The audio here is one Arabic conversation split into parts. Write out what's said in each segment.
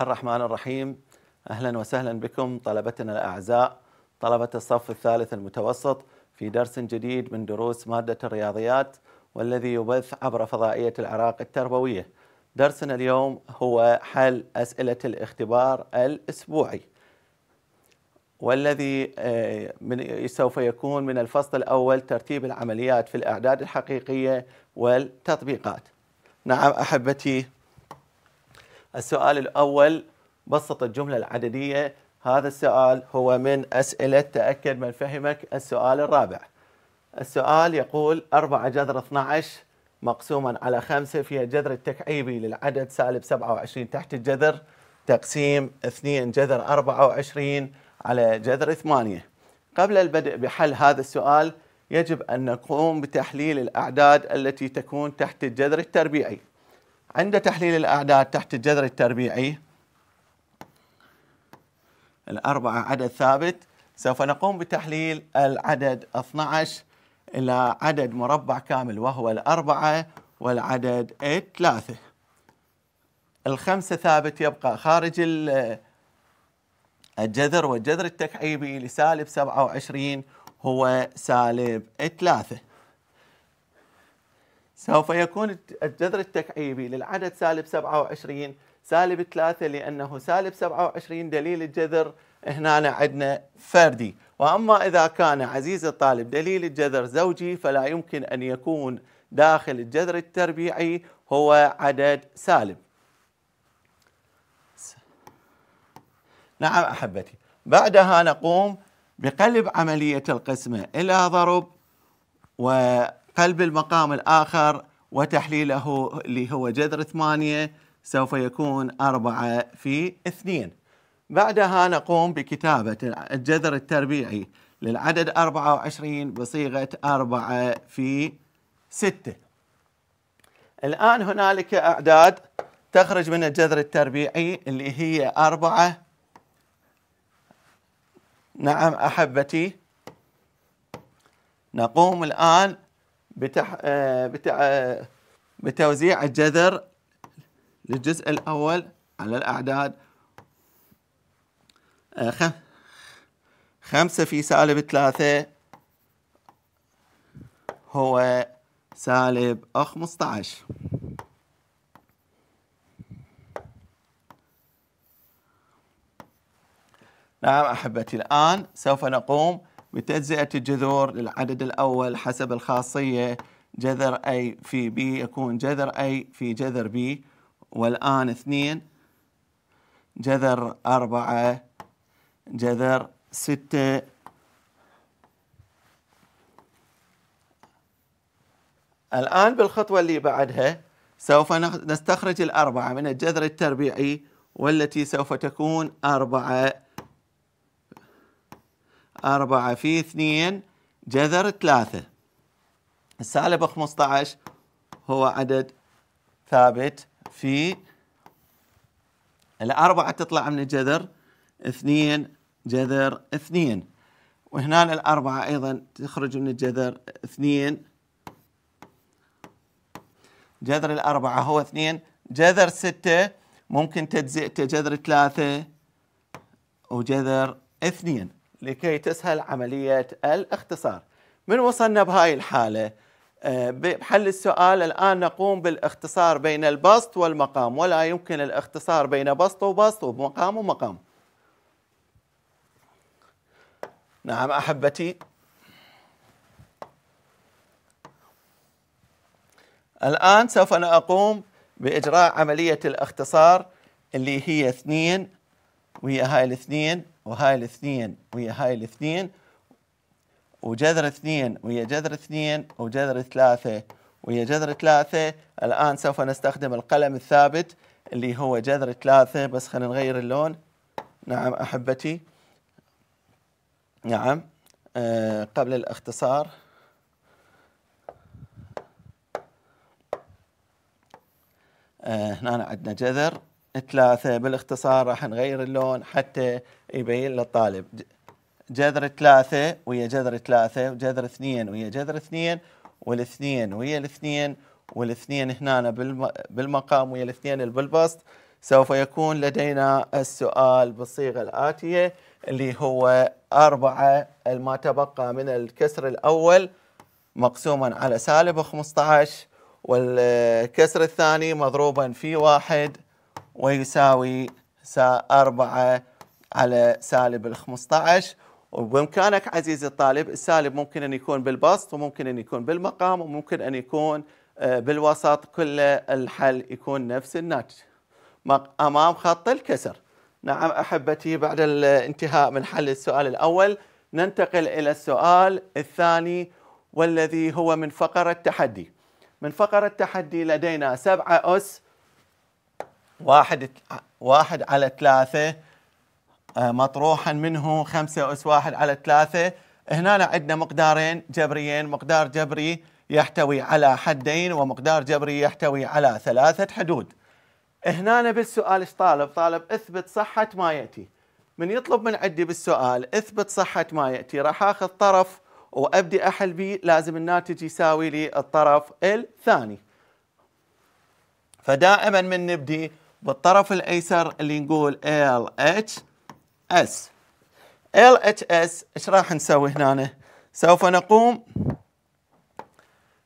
الله الرحمن الرحيم أهلا وسهلا بكم طلبتنا الأعزاء طلبة الصف الثالث المتوسط في درس جديد من دروس مادة الرياضيات والذي يبث عبر فضائية العراق التربوية درسنا اليوم هو حل أسئلة الاختبار الأسبوعي والذي آه، من سوف يكون من الفصل الأول ترتيب العمليات في الأعداد الحقيقية والتطبيقات نعم أحبتي السؤال الأول بسط الجملة العددية هذا السؤال هو من أسئلة تأكد من فهمك السؤال الرابع السؤال يقول 4 جذر 12 مقسوما على 5 في الجذر التكعيبي للعدد سالب 27 تحت الجذر تقسيم 2 جذر 24 على جذر 8 قبل البدء بحل هذا السؤال يجب أن نقوم بتحليل الأعداد التي تكون تحت الجذر التربيعي عند تحليل الأعداد تحت الجذر التربيعي الأربعة عدد ثابت سوف نقوم بتحليل العدد 12 إلى عدد مربع كامل وهو الأربعة والعدد الثلاثة الخمسة ثابت يبقى خارج الجذر والجذر التكعيبي لسالب 27 هو سالب 3 سوف يكون الجذر التكعيبي للعدد سالب 27 سالب 3 لأنه سالب 27 دليل الجذر هنا عندنا فردي وأما إذا كان عزيز الطالب دليل الجذر زوجي فلا يمكن أن يكون داخل الجذر التربيعي هو عدد سالب نعم أحبتي بعدها نقوم بقلب عملية القسمة إلى ضرب و قلب المقام الآخر وتحليله اللي هو جذر ثمانية سوف يكون أربعة في اثنين بعدها نقوم بكتابة الجذر التربيعي للعدد 24 بصيغة 4 في 6 الآن هنالك أعداد تخرج من الجذر التربيعي اللي هي 4 نعم أحبتي نقوم الآن بتاع آه، بتع... آه، بتوزيع الجذر للجزء الأول على الأعداد آه، خمسة في سالب ثلاثة هو سالب خمسة نعم أحبتي الآن سوف نقوم بتجزئة الجذور للعدد الأول حسب الخاصية جذر A في B يكون جذر A في جذر B والآن اثنين جذر أربعة جذر ستة الآن بالخطوة اللي بعدها سوف نستخرج الأربعة من الجذر التربيعي والتي سوف تكون أربعة أربعة في اثنين جذر ثلاثة السالب 15 هو عدد ثابت في الأربعة تطلع من الجذر اثنين جذر اثنين وهنا الأربعة أيضا تخرج من الجذر اثنين جذر الأربعة هو اثنين جذر ستة ممكن تجزئته جذر ثلاثة وجذر اثنين لكي تسهل عملية الاختصار من وصلنا بهاي الحالة آه، بحل السؤال الآن نقوم بالاختصار بين البسط والمقام ولا يمكن الاختصار بين بسط وبسط ومقام ومقام نعم أحبتي الآن سوف أنا أقوم بإجراء عملية الاختصار اللي هي اثنين وهي هاي الاثنين وهاي الاثنين ويا هاي الاثنين وجذر اثنين ويا جذر اثنين وجذر ثلاثة ويا جذر ثلاثة الآن سوف نستخدم القلم الثابت اللي هو جذر ثلاثة بس خلينا نغير اللون نعم أحبتي نعم أه قبل الاختصار أه هنا عندنا جذر ثلاثة بالاختصار راح نغير اللون حتى يبين للطالب جذر ثلاثة ويا جذر ثلاثة وجذر اثنين ويا جذر اثنين والاثنين ويا الاثنين والاثنين هنا بالمقام ويا الاثنين بالبسط سوف يكون لدينا السؤال بالصيغة الآتية اللي هو أربعة ما تبقى من الكسر الأول مقسوما على سالب 15 والكسر الثاني مضروبا في واحد ويساوي س 4 على سالب ال 15 وبامكانك عزيزي الطالب السالب ممكن ان يكون بالبسط وممكن ان يكون بالمقام وممكن ان يكون آه، بالوسط كل الحل يكون نفس الناتج امام خط الكسر نعم احبتي بعد الانتهاء من حل السؤال الاول ننتقل الى السؤال الثاني والذي هو من فقره تحدي من فقره تحدي لدينا سبعه اس واحد واحد على ثلاثة آه، مطروحا منه خمسة أس واحد على ثلاثة هنا عندنا مقدارين جبريين مقدار جبري يحتوي على حدين ومقدار جبري يحتوي على ثلاثة حدود هنا بالسؤال ايش طالب طالب اثبت صحة ما يأتي من يطلب من عندي بالسؤال اثبت صحة ما يأتي راح اخذ طرف وابدي احل به لازم الناتج يساوي لي الطرف الثاني فدائما من نبدي بالطرف الايسر اللي نقول ال اتش اس ال اتش اس ايش راح نسوي هنا سوف نقوم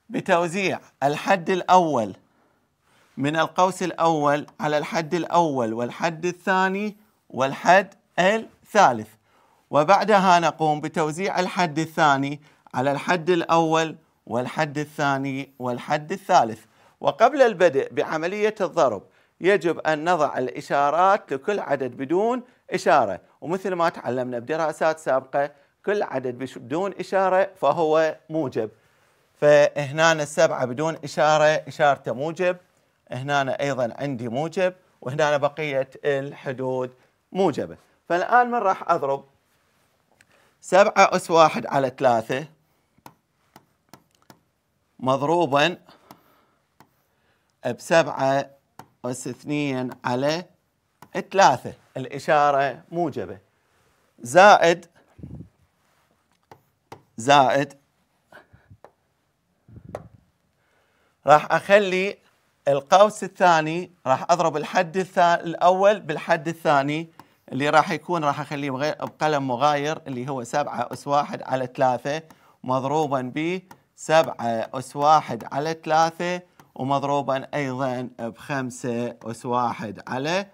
بتوزيع الحد الاول من القوس الاول على الحد الاول والحد الثاني والحد الثالث وبعدها نقوم بتوزيع الحد الثاني على الحد الاول والحد الثاني والحد الثالث وقبل البدء بعمليه الضرب يجب أن نضع الإشارات لكل عدد بدون إشارة ومثل ما تعلمنا بدراسات سابقة كل عدد بدون إشارة فهو موجب فهنا السبعة بدون إشارة إشارته موجب هنا أيضا عندي موجب وهنا بقية الحدود موجبة فالآن من راح أضرب سبعة أس واحد على ثلاثة مضروبا بسبعة أس اثنين على ثلاثة الإشارة موجبة زائد زائد راح أخلي القوس الثاني راح أضرب الحد الأول بالحد الثاني اللي راح يكون راح أخليه بقلم مغاير اللي هو 7 أس واحد على ثلاثة مضروبا ب 7 أس واحد على ثلاثة ومضروبا أيضا بخمسة أس واحد على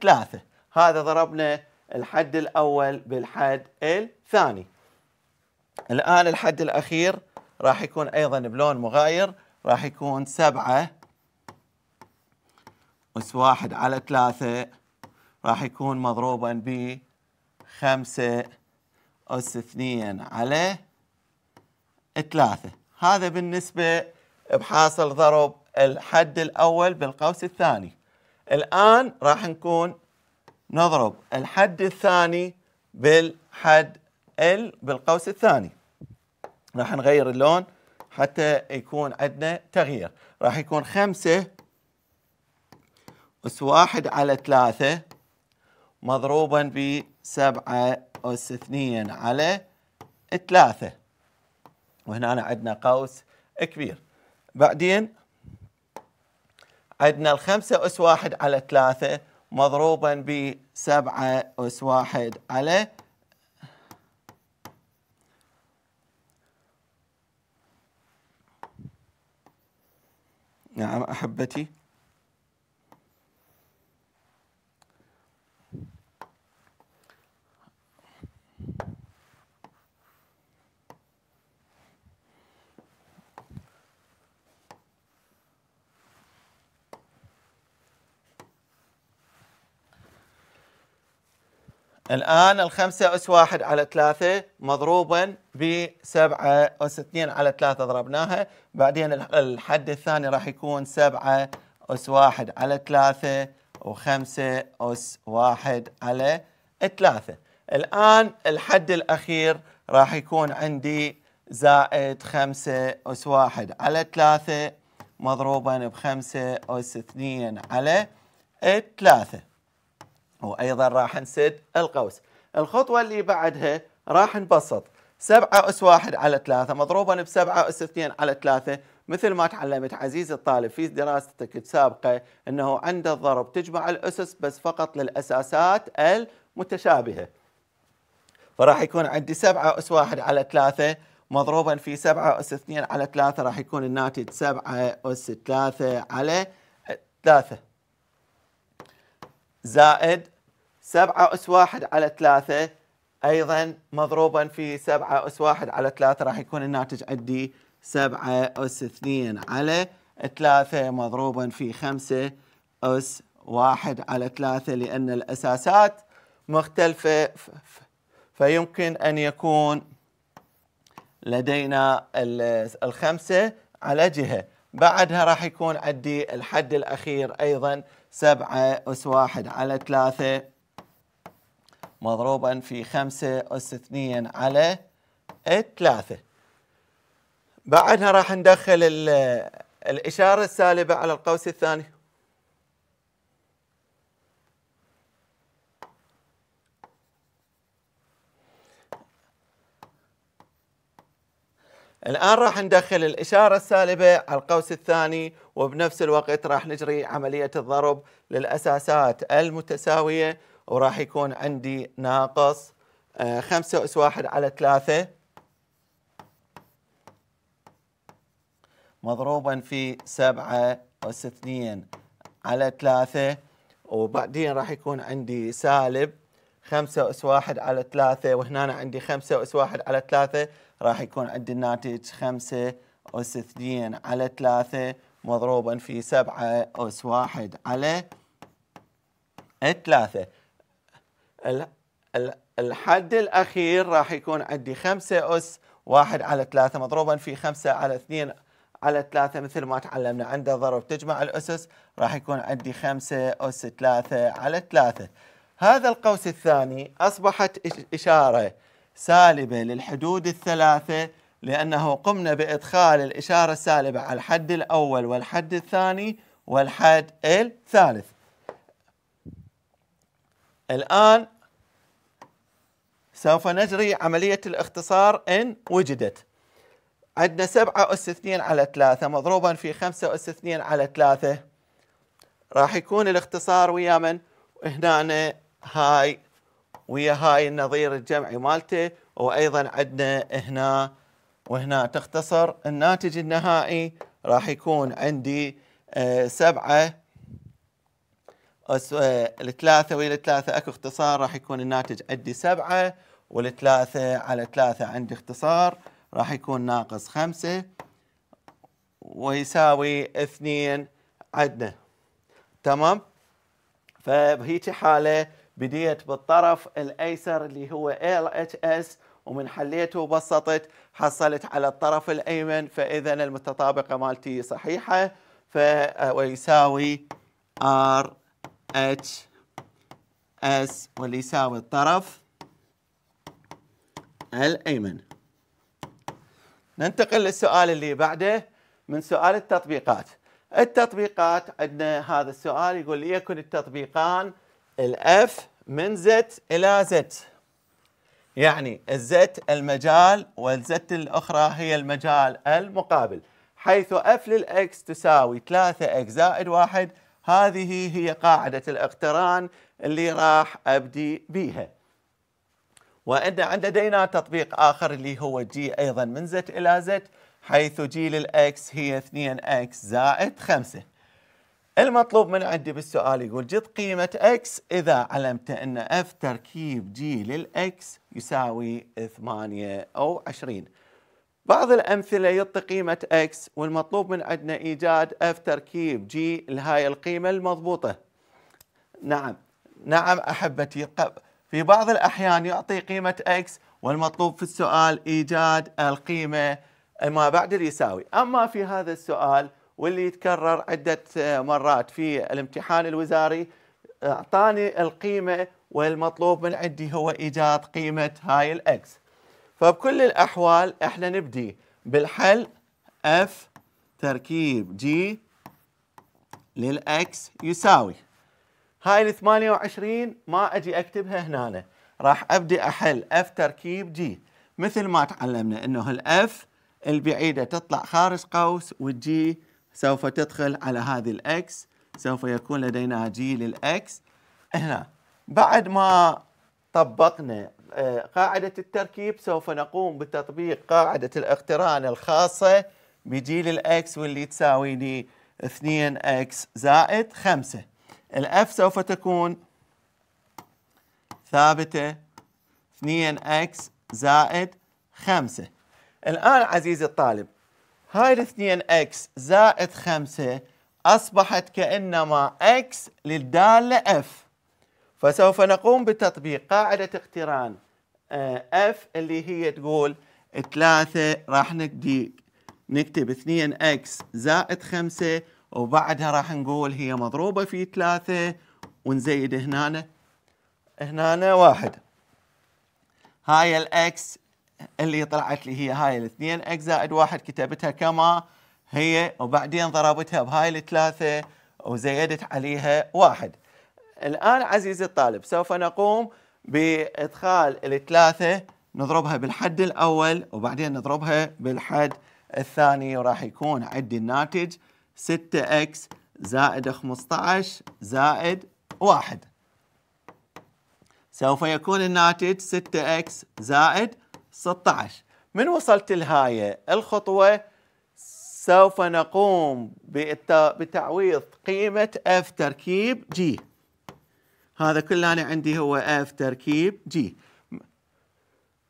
ثلاثة هذا ضربنا الحد الأول بالحد الثاني الآن الحد الأخير راح يكون أيضا بلون مغاير راح يكون سبعة أس واحد على ثلاثة راح يكون مضروبا ب خمسة أس اثنين على ثلاثة هذا بالنسبة بحاصل ضرب الحد الأول بالقوس الثاني الآن راح نكون نضرب الحد الثاني بالحد ال بالقوس الثاني راح نغير اللون حتى يكون عندنا تغيير راح يكون خمسة أس واحد على ثلاثة مضروبا بسبعة أس اثنين على ثلاثة وهنا عندنا قوس كبير بعدين عندنا الخمسة أس واحد على ثلاثة مضروبا بسبعة أس واحد على نعم أحبتي الآن الخمسة أس واحد على ثلاثة مضروبا بسبعة أس اثنين على ثلاثة ضربناها بعدين الحد الثاني راح يكون سبعة أس واحد على ثلاثة وخمسة أس واحد على ثلاثة الآن الحد الأخير راح يكون عندي زائد خمسة أس واحد على ثلاثة مضروبا بخمسة أس اثنين على ثلاثة وأيضا راح نسد القوس الخطوة اللي بعدها راح نبسط 7 أس 1 على 3 مضروبا ب 7 أس 2 على 3 مثل ما تعلمت عزيزي الطالب في دراستك السابقة أنه عند الضرب تجمع الأسس بس فقط للأساسات المتشابهة فراح يكون عندي 7 أس 1 على 3 مضروبا في 7 أس 2 على 3 راح يكون الناتج 7 أس 3 على 3 زائد 7 أس 1 على 3 أيضا مضروبا في 7 أس 1 على 3 راح يكون الناتج عندي 7 أس 2 على 3 مضروبا في 5 أس 1 على 3 لأن الأساسات مختلفة فيمكن أن يكون لدينا الخمسة على جهة بعدها راح يكون عندي الحد الأخير أيضا 7 أس 1 على 3 مضروبا في خمسة أس اثنين على ثلاثة بعدها راح ندخل الإشارة السالبة على القوس الثاني الآن راح ندخل الإشارة السالبة على القوس الثاني وبنفس الوقت راح نجري عملية الضرب للأساسات المتساوية وراح يكون عندي ناقص آه، خمسة أس واحد على ثلاثة مضروبا في سبعة أس اثنين على ثلاثة وبعدين راح يكون عندي سالب خمسة أس واحد على ثلاثة وهنا عندي خمسة أس واحد على ثلاثة راح يكون عندي الناتج خمسة أس اثنين على ثلاثة مضروبا في سبعة أس واحد على ثلاثة الحد الأخير راح يكون عندي خمسة أس واحد على ثلاثة مضروبا في خمسة على اثنين على ثلاثة مثل ما تعلمنا عند ضرب تجمع الأسس راح يكون عندي خمسة أس ثلاثة على ثلاثة هذا القوس الثاني أصبحت إشارة سالبة للحدود الثلاثة لأنه قمنا بإدخال الإشارة السالبة على الحد الأول والحد الثاني والحد الثالث الآن سوف نجري عملية الاختصار إن وجدت عندنا 7 أس 2 على 3 مضروبا في 5 أس 2 على 3 راح يكون الاختصار ويا من هنا هاي ويا هاي النظير الجمعي مالته وأيضا عندنا هنا وهنا تختصر الناتج النهائي راح يكون عندي 7 أه الثلاثة وإلى الثلاثة أكو اختصار راح يكون الناتج عندي سبعة والثلاثة على ثلاثة عندي اختصار راح يكون ناقص خمسة ويساوي اثنين عندنا تمام فبهيجي حالة بديت بالطرف الأيسر اللي هو LHS ومن حليته وبسطت حصلت على الطرف الأيمن فإذا المتطابقة مالتي صحيحة ويساوي R اتش اس واللي يساوي الطرف الايمن ننتقل للسؤال اللي بعده من سؤال التطبيقات التطبيقات عندنا هذا السؤال يقول ليكن التطبيقان الاف من زت الى زت يعني الزت المجال والزت الاخرى هي المجال المقابل حيث اف للاكس تساوي 3 اكس زائد 1 هذه هي قاعدة الاقتران اللي راح أبدي بيها وإن لدينا تطبيق آخر اللي هو جي أيضا من زت إلى زت حيث جي للإكس هي 2 x زائد 5 المطلوب من عندي بالسؤال يقول جد قيمة x إذا علمت أن f تركيب جي للإكس يساوي 8 أو 20 بعض الأمثلة يعطي قيمة X والمطلوب من عندنا إيجاد F تركيب G لهاي القيمة المضبوطة نعم نعم أحبتي في بعض الأحيان يعطي قيمة X والمطلوب في السؤال إيجاد القيمة ما بعد اليساوي أما في هذا السؤال واللي يتكرر عدة مرات في الامتحان الوزاري أعطاني القيمة والمطلوب من عندي هو إيجاد قيمة هاي الأكس فبكل الأحوال إحنا نبدي بالحل اف تركيب جي للأكس يساوي هاي ال 28 ما أجي أكتبها هنا راح أبدي أحل اف تركيب جي مثل ما تعلمنا أنه الأف البعيدة تطلع خارج قوس والجي سوف تدخل على هذه الأكس سوف يكون لدينا جي للأكس هنا بعد ما طبقنا آه، قاعدة التركيب سوف نقوم بتطبيق قاعدة الاقتران الخاصة بجيل الاكس واللي تساوي لي 2 اكس زائد 5 الاف سوف تكون ثابتة 2 اكس زائد 5 الآن عزيزي الطالب هاي الـ 2 اكس زائد 5 أصبحت كأنما اكس للدالة اف فسوف نقوم بتطبيق قاعدة اقتران اف آه، اللي هي تقول 3 راح نكتب 2 اكس زائد 5 وبعدها راح نقول هي مضروبة في 3 ونزيد هنا هنا واحد هاي الاكس اللي طلعت لي هي هاي الاثنين اكس زائد واحد كتبتها كما هي وبعدين ضربتها بهاي الثلاثة وزيدت عليها واحد الآن عزيزي الطالب سوف نقوم بإدخال الثلاثة نضربها بالحد الأول وبعدين نضربها بالحد الثاني وراح يكون عندي الناتج 6x زائد 15 زائد 1 سوف يكون الناتج 6x زائد 16 من وصلت لهاي الخطوة سوف نقوم بتعويض قيمة F تركيب G هذا كله أنا عندي هو اف تركيب جي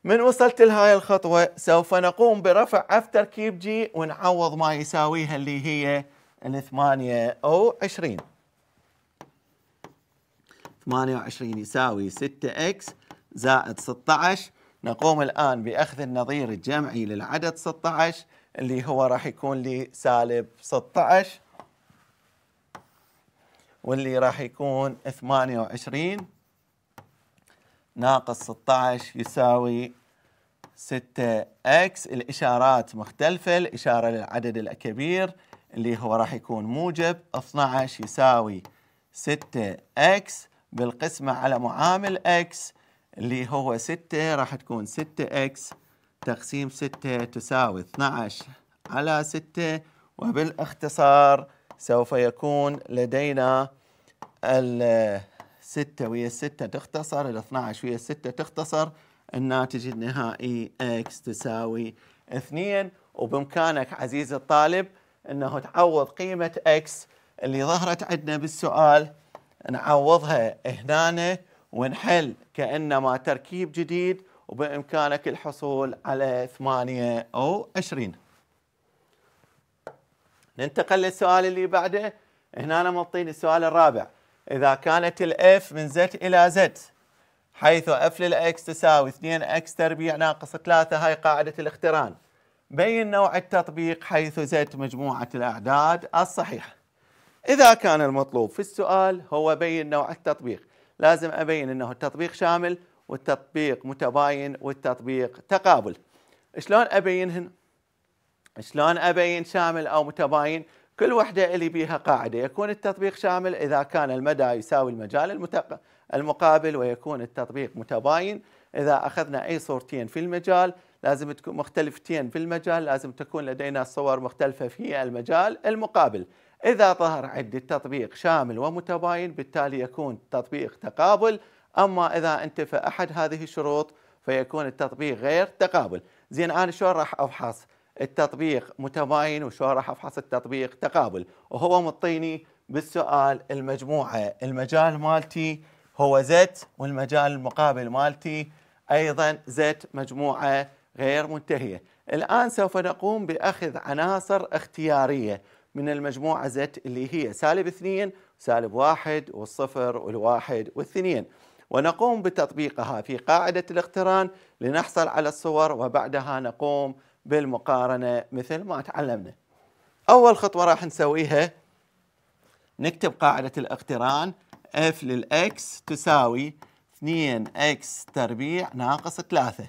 من وصلت لهاي الخطوة سوف نقوم برفع اف تركيب جي ونعوض ما يساويها اللي هي الثمانية أو عشرين ثمانية يساوي 6 إكس زائد 16 نقوم الآن بأخذ النظير الجمعي للعدد 16 اللي هو راح يكون لي سالب 16 واللي راح يكون 28 ناقص 16 يساوي 6 اكس الاشارات مختلفه الاشاره للعدد الكبير اللي هو راح يكون موجب 12 يساوي 6 اكس بالقسمه على معامل اكس اللي هو 6 راح تكون 6 اكس تقسيم 6 تساوي 12 على 6 وبالاختصار سوف يكون لدينا ال 6 ويا 6 تختصر ال 12 ويا 6 تختصر الناتج النهائي x تساوي 2 وبامكانك عزيزي الطالب انه تعوض قيمه x اللي ظهرت عندنا بالسؤال نعوضها هنا ونحل كانما تركيب جديد وبامكانك الحصول على 28 ننتقل للسؤال اللي بعده هنا أنا معطيني السؤال الرابع إذا كانت الإف من زد إلى زد حيث اف للاكس تساوي 2 اكس تربيع ناقص 3 هاي قاعدة الاختران بين نوع التطبيق حيث زد مجموعة الأعداد الصحيحة إذا كان المطلوب في السؤال هو بين نوع التطبيق لازم أبين أنه التطبيق شامل والتطبيق متباين والتطبيق تقابل شلون أبينهن؟ شلون أبين شامل أو متباين كل وحدة اللي بيها قاعدة يكون التطبيق شامل إذا كان المدى يساوي المجال المقابل ويكون التطبيق متباين إذا أخذنا أي صورتين في المجال لازم تكون مختلفتين في المجال لازم تكون لدينا صور مختلفة في المجال المقابل إذا ظهر عند التطبيق شامل ومتباين بالتالي يكون تطبيق تقابل أما إذا انتفى أحد هذه الشروط فيكون التطبيق غير تقابل زين أنا شلون راح أفحص التطبيق متباين وشو راح افحص التطبيق تقابل وهو مطيني بالسؤال المجموعه المجال مالتي هو زت والمجال المقابل مالتي ايضا زت مجموعه غير منتهيه الان سوف نقوم باخذ عناصر اختياريه من المجموعه زت اللي هي سالب اثنين سالب واحد والصفر والواحد والثنين ونقوم بتطبيقها في قاعده الاقتران لنحصل على الصور وبعدها نقوم بالمقارنة مثل ما تعلمنا أول خطوة راح نسويها نكتب قاعدة الاقتران f للx تساوي 2x تربيع ناقص 3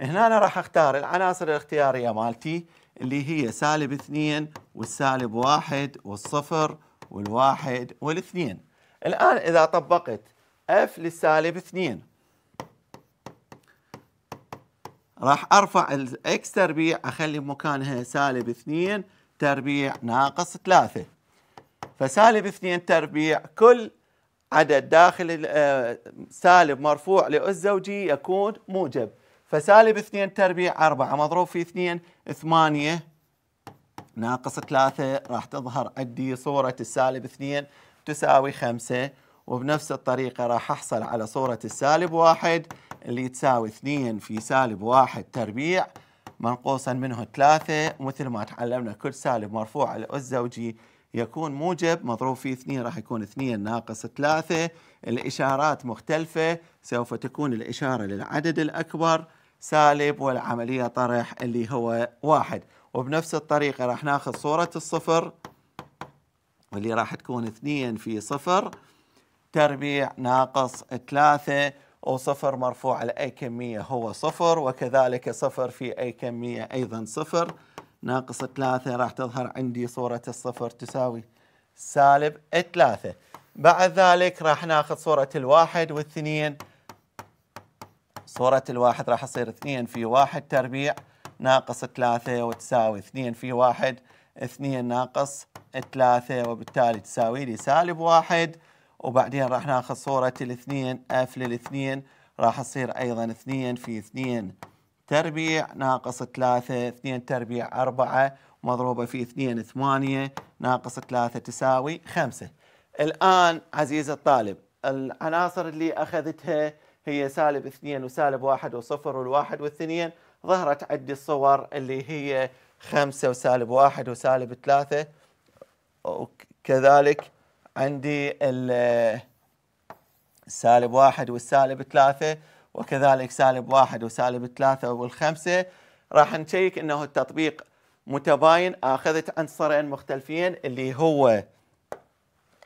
هنا أنا راح اختار العناصر الاختيارية مالتي اللي هي سالب 2 والسالب 1 والصفر والواحد والاثنين الآن إذا طبقت f للسالب 2 راح ارفع الاكس تربيع اخلي مكانها سالب 2 تربيع ناقص 3 فسالب 2 تربيع كل عدد داخل آه، سالب مرفوع لأس زوجي يكون موجب فسالب 2 تربيع 4 مضروب في 2 8 ناقص 3 راح تظهر عندي صورة السالب 2 تساوي 5 وبنفس الطريقة راح أحصل على صورة السالب 1 اللي تساوي 2 في سالب 1 تربيع منقوصا منه 3 مثل ما تعلمنا كل سالب مرفوع على الزوجي يكون موجب مضروب فيه 2 راح يكون 2 ناقص 3 الإشارات مختلفة سوف تكون الإشارة للعدد الأكبر سالب والعملية طرح اللي هو واحد وبنفس الطريقة راح ناخذ صورة الصفر واللي راح تكون 2 في صفر تربيع ناقص 3 وصفر مرفوع على أي كمية هو صفر وكذلك صفر في أي كمية أيضا صفر ناقص ثلاثة راح تظهر عندي صورة الصفر تساوي سالب ثلاثة بعد ذلك راح ناخذ صورة الواحد والاثنين صورة الواحد راح تصير اثنين في واحد تربيع ناقص ثلاثة وتساوي اثنين في واحد اثنين ناقص ثلاثة وبالتالي تساوي لي سالب واحد وبعدين راح ناخذ صورة الاثنين اف للاثنين راح تصير ايضا اثنين في اثنين تربيع ناقص ثلاثة اثنين تربيع أربعة مضروبة في اثنين ثمانية ناقص ثلاثة تساوي خمسة الآن عزيز الطالب العناصر اللي أخذتها هي سالب اثنين وسالب واحد وصفر والواحد والثنين ظهرت عدي الصور اللي هي خمسة وسالب واحد وسالب ثلاثة وكذلك عندي السالب واحد والسالب ثلاثة وكذلك سالب واحد وسالب ثلاثة والخمسة راح نشيك انه التطبيق متباين اخذت عنصرين مختلفين اللي هو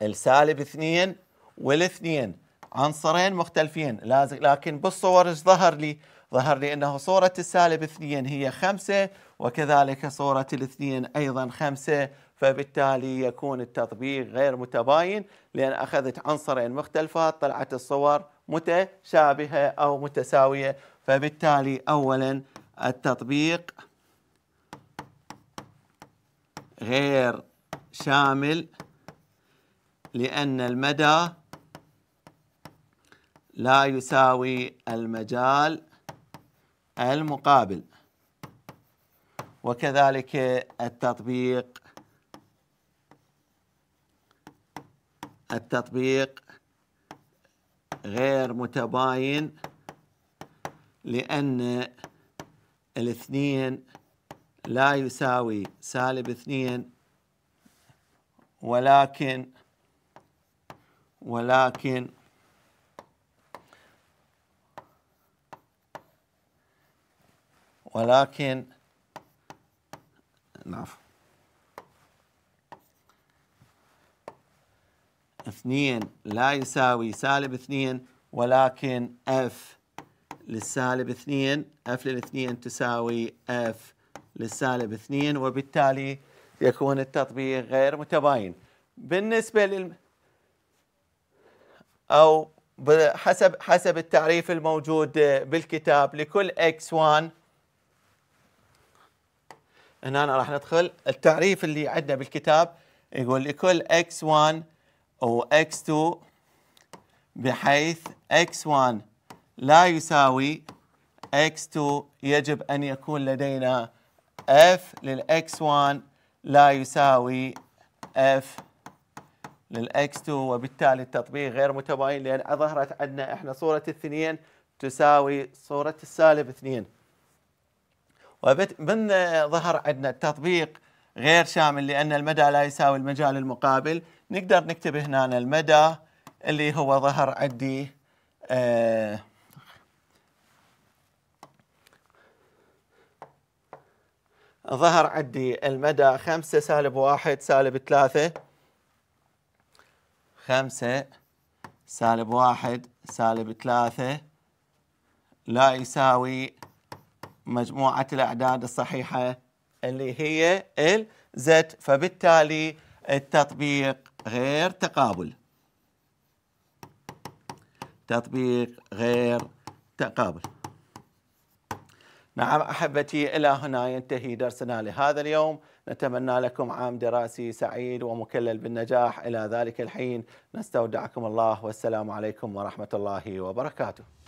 السالب اثنين والاثنين عنصرين مختلفين لازم لكن بالصور ايش ظهر لي؟ ظهر لي انه صورة السالب اثنين هي خمسة وكذلك صورة الاثنين ايضا خمسة فبالتالي يكون التطبيق غير متباين لأن أخذت عنصرين مختلفات طلعت الصور متشابهة أو متساوية فبالتالي أولا التطبيق غير شامل لأن المدى لا يساوي المجال المقابل وكذلك التطبيق التطبيق غير متباين لأن الاثنين لا يساوي سالب اثنين ولكن ولكن ولكن نعم 2 لا يساوي سالب 2 ولكن اف للسالب 2 اف 2 تساوي اف للسالب 2 وبالتالي يكون التطبيق غير متباين بالنسبة لل أو حسب حسب التعريف الموجود بالكتاب لكل x1 هنا راح ندخل التعريف اللي عندنا بالكتاب يقول لكل x1 أو x2 بحيث x1 لا يساوي x2 يجب أن يكون لدينا f للx1 لا يساوي f للx2 وبالتالي التطبيق غير متباين لأن أظهرت عندنا إحنا صورة الاثنين تساوي صورة السالب اثنين ومن ظهر عندنا التطبيق غير شامل لأن المدى لا يساوي المجال المقابل نقدر نكتب هنا المدى اللي هو ظهر عندي آه ظهر عندي المدى خمسة سالب واحد سالب ثلاثة خمسة سالب واحد سالب ثلاثة لا يساوي مجموعة الأعداد الصحيحة اللي هي الزت فبالتالي التطبيق غير تقابل تطبيق غير تقابل نعم احبتي الى هنا ينتهي درسنا لهذا اليوم نتمنى لكم عام دراسي سعيد ومكلل بالنجاح الى ذلك الحين نستودعكم الله والسلام عليكم ورحمه الله وبركاته